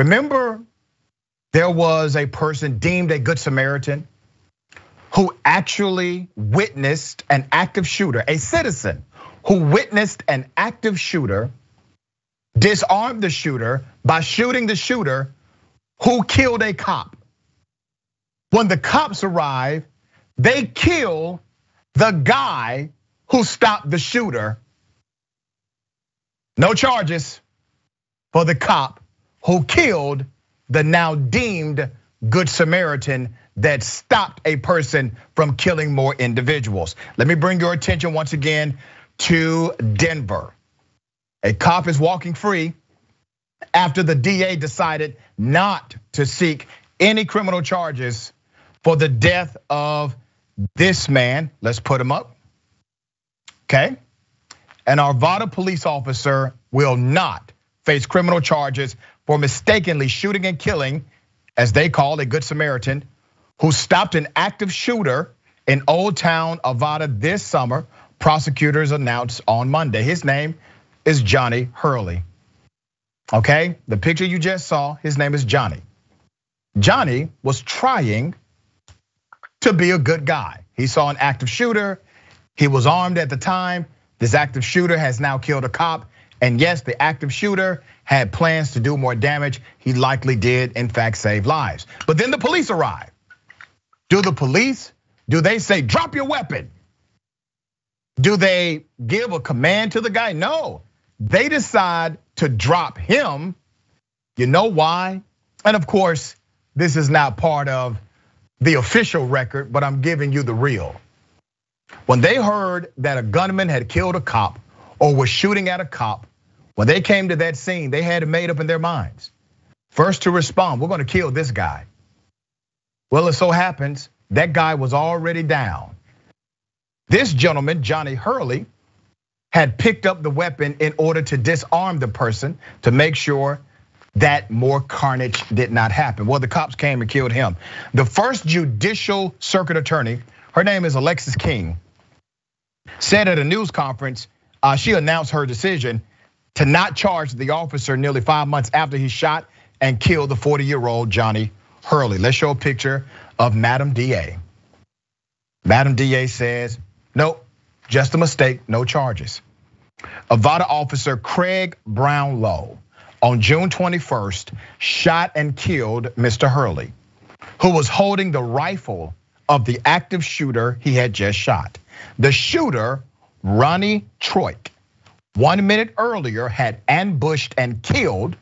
Remember, there was a person deemed a good Samaritan who actually witnessed an active shooter, a citizen who witnessed an active shooter, disarmed the shooter by shooting the shooter who killed a cop. When the cops arrive, they kill the guy who stopped the shooter. No charges for the cop who killed the now deemed Good Samaritan that stopped a person from killing more individuals. Let me bring your attention once again to Denver. A cop is walking free after the DA decided not to seek any criminal charges for the death of this man. Let's put him up. Okay. An Arvada police officer will not face criminal charges for mistakenly shooting and killing, as they called a Good Samaritan, who stopped an active shooter in Old Town, Avada this summer, prosecutors announced on Monday. His name is Johnny Hurley. Okay, the picture you just saw, his name is Johnny. Johnny was trying to be a good guy. He saw an active shooter, he was armed at the time. This active shooter has now killed a cop. And yes, the active shooter had plans to do more damage. He likely did, in fact, save lives. But then the police arrive. Do the police, do they say, drop your weapon? Do they give a command to the guy? No, they decide to drop him. You know why? And of course, this is not part of the official record, but I'm giving you the real. When they heard that a gunman had killed a cop or was shooting at a cop, when they came to that scene, they had it made up in their minds. First to respond, we're gonna kill this guy. Well, it so happens that guy was already down. This gentleman, Johnny Hurley, had picked up the weapon in order to disarm the person to make sure that more carnage did not happen. Well, the cops came and killed him. The first judicial circuit attorney, her name is Alexis King, said at a news conference, uh, she announced her decision to not charge the officer nearly five months after he shot and killed the 40 year old Johnny Hurley. Let's show a picture of Madam DA. Madam DA says, nope, just a mistake, no charges. Avada officer Craig Brownlow on June 21st shot and killed Mr. Hurley, who was holding the rifle of the active shooter he had just shot. The shooter, Ronnie Troik, one minute earlier had ambushed and killed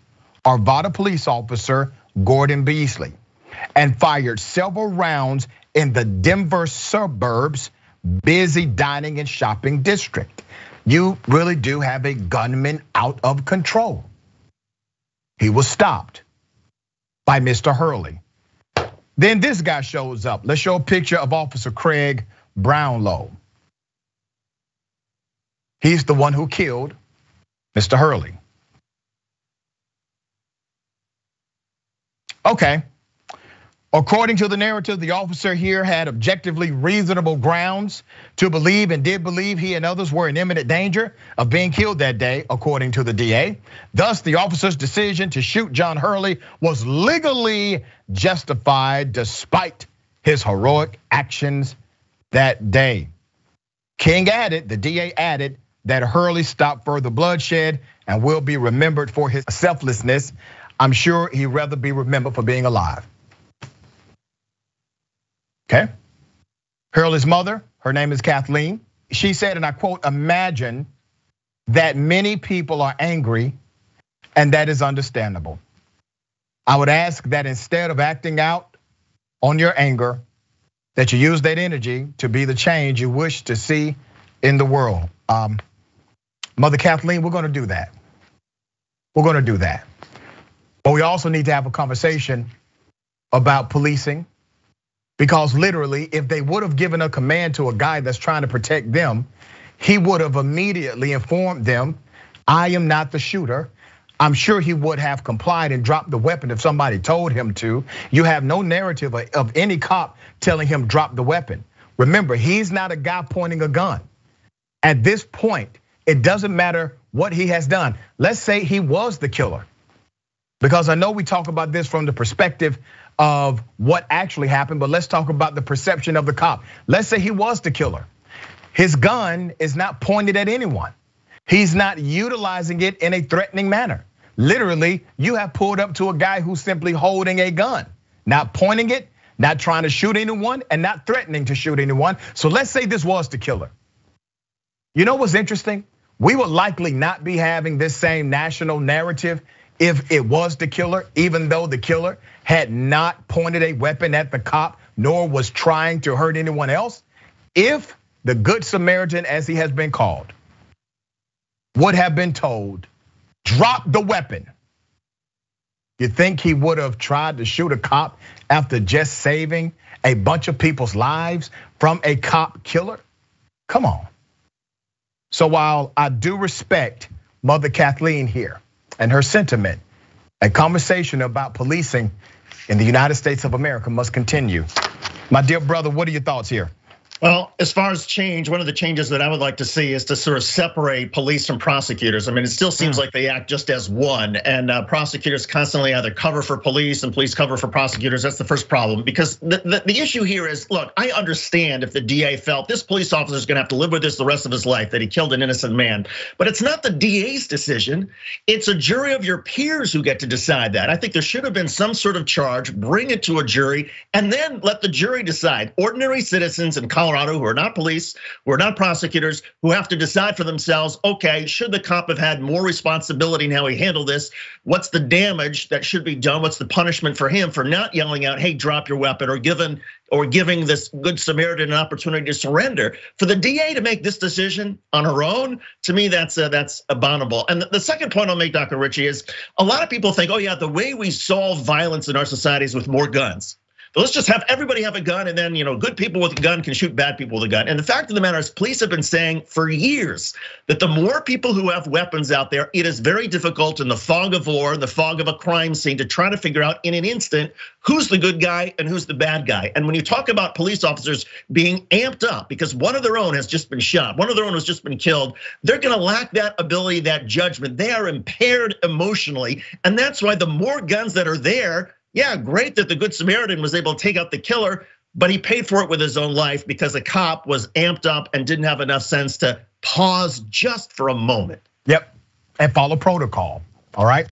Arvada police officer Gordon Beasley and fired several rounds in the Denver suburbs busy dining and shopping district. You really do have a gunman out of control. He was stopped by Mr. Hurley. Then this guy shows up. Let's show a picture of Officer Craig Brownlow. He's the one who killed Mr. Hurley. Okay. According to the narrative, the officer here had objectively reasonable grounds to believe and did believe he and others were in imminent danger of being killed that day, according to the DA. Thus, the officer's decision to shoot John Hurley was legally justified despite his heroic actions that day. King added, the DA added, that Hurley stopped further bloodshed and will be remembered for his selflessness. I'm sure he'd rather be remembered for being alive. Okay. Hurley's mother, her name is Kathleen. She said, and I quote, imagine that many people are angry, and that is understandable. I would ask that instead of acting out on your anger, that you use that energy to be the change you wish to see in the world. Um, Mother Kathleen, we're gonna do that. We're gonna do that. But we also need to have a conversation about policing. Because literally, if they would have given a command to a guy that's trying to protect them, he would have immediately informed them, I am not the shooter. I'm sure he would have complied and dropped the weapon if somebody told him to. You have no narrative of any cop telling him drop the weapon. Remember, he's not a guy pointing a gun. At this point, it doesn't matter what he has done. Let's say he was the killer. Because I know we talk about this from the perspective of what actually happened, but let's talk about the perception of the cop. Let's say he was the killer. His gun is not pointed at anyone. He's not utilizing it in a threatening manner. Literally, you have pulled up to a guy who's simply holding a gun, not pointing it, not trying to shoot anyone, and not threatening to shoot anyone. So let's say this was the killer. You know what's interesting? we will likely not be having this same national narrative if it was the killer, even though the killer had not pointed a weapon at the cop nor was trying to hurt anyone else. If the Good Samaritan, as he has been called, would have been told, drop the weapon. You think he would have tried to shoot a cop after just saving a bunch of people's lives from a cop killer? Come on. So while I do respect Mother Kathleen here and her sentiment, a conversation about policing in the United States of America must continue. My dear brother, what are your thoughts here? Well, as far as change, one of the changes that I would like to see is to sort of separate police from prosecutors. I mean, it still seems hmm. like they act just as one, and uh, prosecutors constantly either cover for police and police cover for prosecutors. That's the first problem because the, the, the issue here is look, I understand if the DA felt this police officer is going to have to live with this the rest of his life that he killed an innocent man, but it's not the DA's decision. It's a jury of your peers who get to decide that. I think there should have been some sort of charge, bring it to a jury, and then let the jury decide. Ordinary citizens and Colorado who are not police, who are not prosecutors, who have to decide for themselves okay, should the cop have had more responsibility in how he handled this? What's the damage that should be done? What's the punishment for him for not yelling out, hey, drop your weapon or given or giving this good Samaritan an opportunity to surrender. For the DA to make this decision on her own, to me, that's uh, that's abominable. And the, the second point I'll make, Dr. Ritchie, is a lot of people think, oh yeah, the way we solve violence in our society is with more guns. But let's just have everybody have a gun, and then you know, good people with a gun can shoot bad people with a gun. And the fact of the matter is, police have been saying for years that the more people who have weapons out there, it is very difficult in the fog of war, the fog of a crime scene, to try to figure out in an instant who's the good guy and who's the bad guy. And when you talk about police officers being amped up because one of their own has just been shot, one of their own has just been killed, they're going to lack that ability, that judgment. They are impaired emotionally, and that's why the more guns that are there yeah, great that the Good Samaritan was able to take out the killer, but he paid for it with his own life because the cop was amped up and didn't have enough sense to pause just for a moment. Yep, and follow protocol. All right.